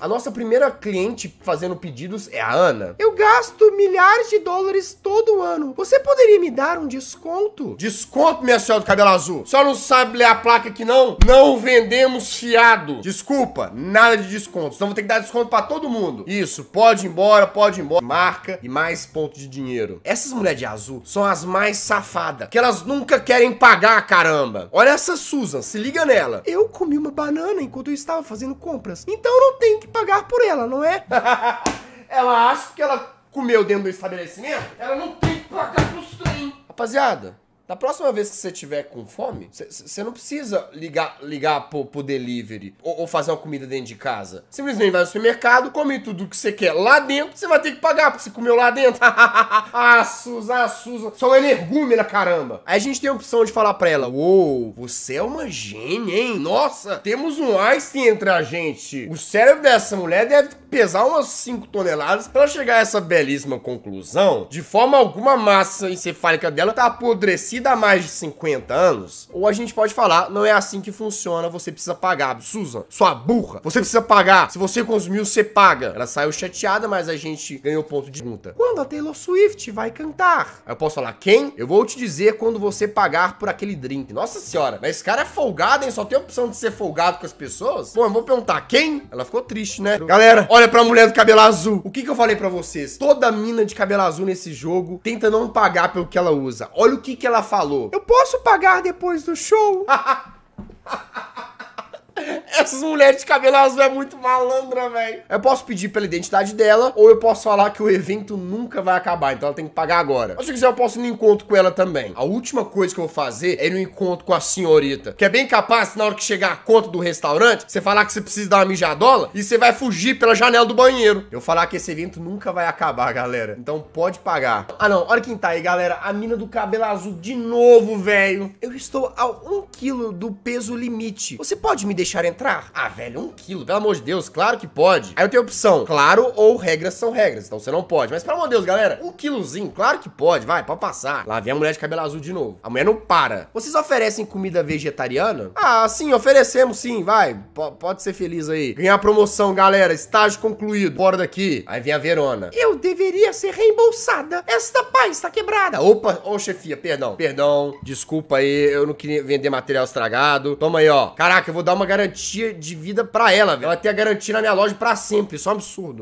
A nossa primeira cliente fazendo pedidos é a Ana. Eu gasto milhares de dólares todo ano. Você poderia me dar um desconto? Desconto, minha senhora do cabelo azul. Só não sabe ler a placa aqui não? Não vendemos fiado. Desculpa, nada de desconto. Então vou ter que dar desconto para todo mundo. Isso, pode ir embora, pode ir embora. Marca e mais ponto de dinheiro. Essas mulheres de azul são as mais safadas, que elas nunca querem pagar, caramba. Olha essa Susan, se liga nela. Eu comi uma banana enquanto eu estava fazendo compras. Então não tem que pagar por ela, não é? ela acha que ela comeu dentro do estabelecimento, ela não tem que pagar pros trem. Rapaziada, da próxima vez que você tiver com fome, você não precisa ligar, ligar pro, pro delivery ou, ou, fazer uma comida dentro de casa. Simplesmente vai no supermercado, come tudo que você quer lá dentro, você vai ter que pagar porque você comeu lá dentro. ah, Susan, ah, Susan, só é legume na caramba. Aí a gente tem a opção de falar pra ela: Uou, você é uma gênia, hein? Nossa, temos um Einstein entre a gente. O cérebro dessa mulher deve pesar umas 5 toneladas para chegar a essa belíssima conclusão. De forma alguma, massa encefálica dela tá apodrecida há mais de 50 anos. Ou a gente pode falar, não é assim que funciona, você precisa pagar. Susan, sua burra, você precisa pagar. Se você consumiu, você paga. Ela saiu chateada, mas a gente ganhou ponto de pergunta. Quando a Taylor Swift vai cantar? eu posso falar, quem? Eu vou te dizer quando você pagar por aquele drink. Nossa senhora, mas esse cara é folgado, hein? Só tem opção de ser folgado com as pessoas? Bom, eu vou perguntar, quem? Ela ficou triste, né? Galera, olha olha é pra mulher do cabelo azul. O que, que eu falei para vocês? Toda mina de cabelo azul nesse jogo tenta não pagar pelo que ela usa. Olha o que, que ela falou. Eu posso pagar depois do show? Essas mulheres de cabelo azul é muito malandra, velho. Eu posso pedir pela identidade dela, ou eu posso falar que o evento nunca vai acabar, então ela tem que pagar agora. Mas se quiser, eu posso ir no encontro com ela também. A última coisa que eu vou fazer é ir no encontro com a senhorita. Que é bem capaz, na hora que chegar a conta do restaurante, você falar que você precisa dar uma mijadola e você vai fugir pela janela do banheiro. Eu falar que esse evento nunca vai acabar, galera. Então pode pagar. Ah, não. Olha quem tá aí, galera. A mina do cabelo azul de novo, velho. Eu estou a um quilo do peso limite. Você pode me deixar entrar? entrar. Ah, velho, um quilo, pelo amor de Deus, claro que pode. Aí eu tenho opção, claro ou regras são regras, então você não pode. Mas pelo amor de Deus, galera, um quilozinho, claro que pode, vai, pode passar. Lá vem a mulher de cabelo azul de novo. A mulher não para. Vocês oferecem comida vegetariana? Ah, sim, oferecemos sim, vai, P pode ser feliz aí. Ganhar promoção, galera, estágio concluído, bora daqui. Aí vem a Verona. Eu deveria ser reembolsada, esta paz está quebrada. Opa, ô oh, chefia, perdão, perdão, desculpa aí, eu não queria vender material estragado. Toma aí, ó. Caraca, eu vou dar uma garantia garantia de vida para ela, velho. Ela tem a garantia na minha loja para sempre. Isso é um absurdo.